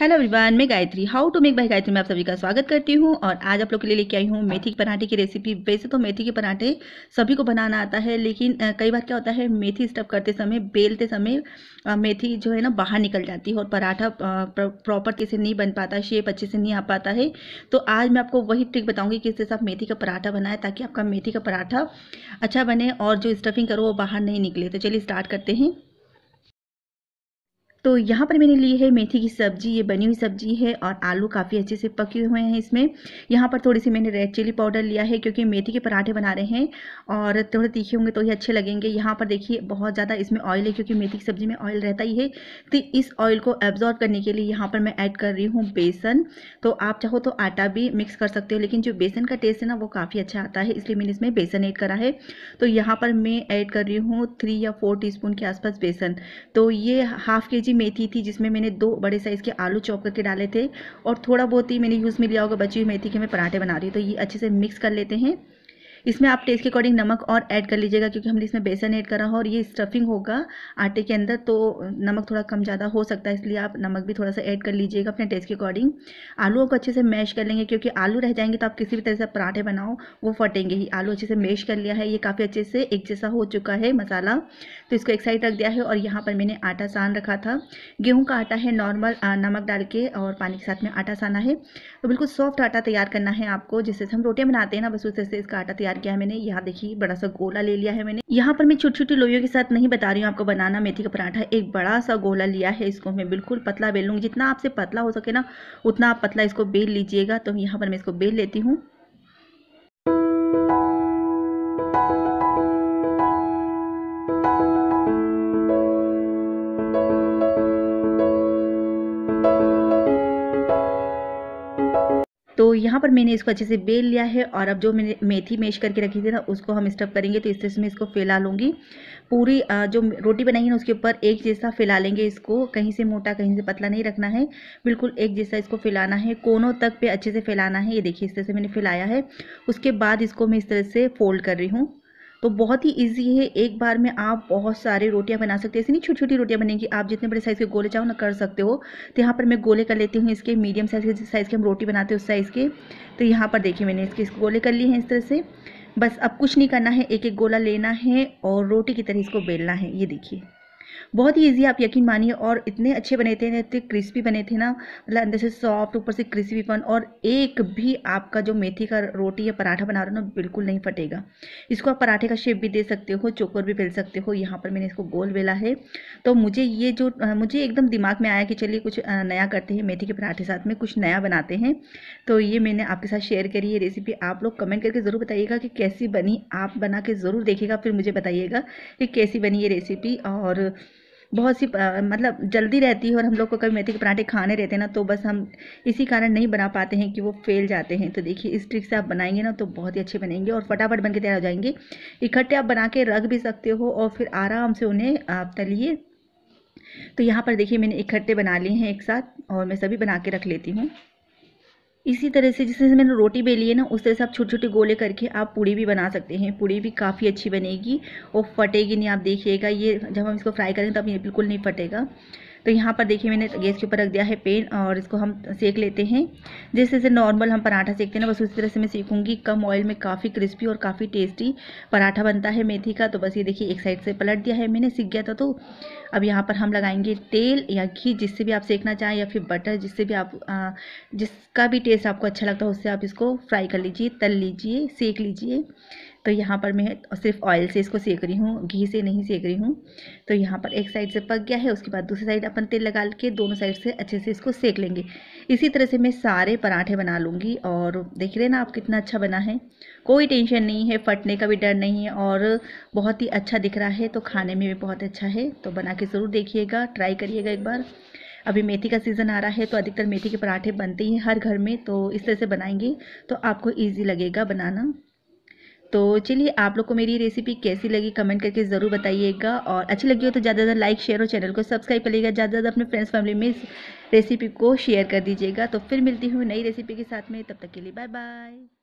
hello everyone मैं Gayatri how to make by Gayatri में आप सभी का स्वागत करती हूँ और आज आप लोग के लिए लेके आई हूँ मेथी के पराठे की रेसिपी वैसे तो मेथी के पराठे सभी को बनाना आता है लेकिन कई बार क्या होता है मेथी स्टफ करते समय बेलते समय मेथी जो है ना बाहर निकल जाती है और पराठा प्रॉपर तरीके से नहीं बन पाता शेप अच्छे से नहीं आ पाता है तो आज मैं आपको वही ट्रिक बताऊँगी किस तरह से आप मेथी का पराठा बनाए ताकि आपका मेथी का पराठा अच्छा बने और जो स्टफिंग करो वो बाहर नहीं निकले तो चलिए स्टार्ट करते हैं तो यहाँ पर मैंने ली है मेथी की सब्जी ये बनी हुई सब्जी है और आलू काफ़ी अच्छे से पके हुए हैं इसमें यहाँ पर थोड़ी सी मैंने रेड चिली पाउडर लिया है क्योंकि मेथी के पराठे बना रहे हैं और थोड़े तीखे होंगे तो ये अच्छे लगेंगे यहाँ पर देखिए बहुत ज़्यादा इसमें ऑयल है क्योंकि मेथी की सब्ज़ी में ऑयल रहता ही है तो इस ऑयल को एब्जॉर्व करने के लिए यहाँ पर मैं ऐड कर रही हूँ बेसन तो आप चाहो तो आटा भी मिक्स कर सकते हो लेकिन जो बेसन का टेस्ट है ना वो काफ़ी अच्छा आता है इसलिए मैंने इसमें बेसन ऐड करा है तो यहाँ पर मैं ऐड कर रही हूँ थ्री या फोर टी के आसपास बेसन तो ये हाफ के जी सी मेथी थी जिसमें मैंने दो बड़े साइज़ के आलू चॉप करके डाले थे और थोड़ा बहुत ही मैंने यूज़ में लिया होगा बची हुई मेथी के मैं पराठे बना रही हूँ तो ये अच्छे से मिक्स कर लेते हैं इसमें आप टेस्ट के अकॉर्डिंग नमक और ऐड कर लीजिएगा क्योंकि हमने इसमें बेसन ऐड करा हो और ये स्टफिंग होगा आटे के अंदर तो नमक थोड़ा कम ज़्यादा हो सकता है इसलिए आप नमक भी थोड़ा सा ऐड कर लीजिएगा अपने टेस्ट के अकॉर्डिंग आलूओं को अच्छे से मैश कर लेंगे क्योंकि आलू रह जाएंगे तो आप किसी भी तरह से पराठे बनाओ वो फटेंगे ही आलू अच्छे से मैश कर लिया है ये काफ़ी अच्छे से एक जैसा हो चुका है मसाला तो इसको एक साइड रख दिया है और यहाँ पर मैंने आटा सान रखा था गेहूँ का आटा है नॉर्मल नमक डाल के और पानी के साथ में आटा साना है तो बिल्कुल सॉफ्ट आटा तैयार करना है आपको जिससे हम रोटियाँ बनाते हैं ना बस उस तरह से इसका आटा तैयार तैयार किया है मैंने यहाँ देखिए बड़ा सा गोला ले लिया है मैंने यहाँ पर मैं छोटी छोटी लोइयों के साथ नहीं बता रही हूँ आपको बनाना मेथी का पराठा एक बड़ा सा गोला लिया है इसको मैं बिल्कुल पतला बेल लूँगी जितना आपसे पतला हो सके ना उतना आप पतला इसको बेल लीजिएगा तो यहाँ पर मैं इसको बेल लेती हूँ तो यहाँ पर मैंने इसको अच्छे से बेल लिया है और अब जो मैंने मेथी मेश करके रखी थी ना उसको हम स्टफ करेंगे तो इस तरह से मैं इसको फैला लूँगी पूरी जो रोटी बनाई है ना उसके ऊपर एक जैसा फैला लेंगे इसको कहीं से मोटा कहीं से पतला नहीं रखना है बिल्कुल एक जैसा इसको फैलाना है कोनों तक पे अच्छे से फैलाना है ये देखिए इस तरह से मैंने फैलाया है उसके बाद इसको मैं इस तरह से फोल्ड कर रही हूँ तो बहुत ही ईजी है एक बार में आप बहुत सारे रोटियाँ बना सकते हैं ऐसी नहीं छोटी छोटी रोटियाँ बनेंगी आप जितने बड़े साइज़ के गोले चाहो ना कर सकते हो तो यहाँ पर मैं गोले कर लेती हूँ इसके मीडियम साइज़ के जिस साइज़ के हम रोटी बनाते हैं उस साइज़ के तो यहाँ पर देखिए मैंने इसके गोले कर लिए हैं इस तरह से बस अब कुछ नहीं करना है एक एक गोला लेना है और रोटी की तरह इसको बेलना है ये देखिए बहुत ही ईजी आप यकीन मानिए और इतने अच्छे बने थे इतने क्रिस्पी बने थे ना मतलब अंदर से सॉफ्ट ऊपर से क्रिस्पीपन और एक भी आपका जो मेथी का रोटी या पराठा बना रहे हो ना बिल्कुल नहीं फटेगा इसको आप पराठे का शेप भी दे सकते हो चोकर भी बेल सकते हो यहाँ पर मैंने इसको गोल बेला है तो मुझे ये जो मुझे एकदम दिमाग में आया कि चलिए कुछ नया करते हैं मेथी के पराठे साथ में कुछ नया बनाते हैं तो ये मैंने आपके साथ शेयर करी है रेसिपी आप लोग कमेंट करके ज़रूर बताइएगा कि कैसी बनी आप बना के ज़रूर देखिएगा फिर मुझे बताइएगा कि कैसी बनी ये रेसिपी और बहुत सी मतलब जल्दी रहती है और हम लोग को कभी मेथी के पराठे खाने रहते हैं ना तो बस हम इसी कारण नहीं बना पाते हैं कि वो फेल जाते हैं तो देखिए इस ट्रिक से आप बनाएंगे ना तो बहुत ही अच्छे बनेंगे और फटाफट बन के तैयार हो जाएंगे इकट्ठे आप बना के रख भी सकते हो और फिर आराम से उन्हें आप तलिए तो यहाँ पर देखिए मैंने इकट्ठे बना लिए हैं एक साथ और मैं सभी बना के रख लेती हूँ इसी तरह से जिस तरह से मैंने रोटी बेली है ना उस तरह से आप छोटे छोटे गोले करके आप पूड़ी भी बना सकते हैं पूड़ी भी काफ़ी अच्छी बनेगी और फटेगी नहीं आप देखिएगा ये जब हम इसको फ्राई करेंगे तो ये बिल्कुल नहीं फटेगा तो यहाँ पर देखिए मैंने गैस के ऊपर रख दिया है पेन और इसको हम सेक लेते हैं जिस जैसे नॉर्मल हम पराठा सेकते हैं ना बस उसी तरह से मैं सीखूँगी कम ऑयल में काफ़ी क्रिस्पी और काफ़ी टेस्टी पराठा बनता है मेथी का तो बस ये देखिए एक साइड से पलट दिया है मैंने सीख गया था तो अब यहाँ पर हम लगाएंगे तेल या घी जिससे भी आप सेकना चाहें या फिर बटर जिससे भी आप जिसका भी टेस्ट आपको अच्छा लगता है उससे आप इसको फ्राई कर लीजिए तल लीजिए सेक लीजिए तो यहाँ पर मैं सिर्फ ऑयल से इसको सेक रही हूँ घी से नहीं सेक रही हूँ तो यहाँ पर एक साइड से पक गया है उसके बाद दूसरी साइड अपन तेल लगा के दोनों साइड से अच्छे से इसको सेक लेंगे इसी तरह से मैं सारे पराठे बना लूँगी और देख रहे ना आप कितना अच्छा बना है कोई टेंशन नहीं है फटने का भी डर नहीं है और बहुत ही अच्छा दिख रहा है तो खाने में भी बहुत अच्छा है तो बना के ज़रूर देखिएगा ट्राई करिएगा एक बार अभी मेथी का सीज़न आ रहा है तो अधिकतर मेथी के पराठे बनते ही हर घर में तो इस तरह से बनाएंगे तो आपको ईजी लगेगा बनाना तो चलिए आप लोग को मेरी रेसिपी कैसी लगी कमेंट करके ज़रूर बताइएगा और अच्छी लगी हो तो ज़्यादा ज़्यादा लाइक शेयर और चैनल को सब्सक्राइब करिएगा ज़्यादा ज़्यादा अपने फ्रेंड्स फैमिली में इस रेसिपी को शेयर कर दीजिएगा तो फिर मिलती हूँ नई रेसिपी के साथ में तब तक के लिए बाय बाय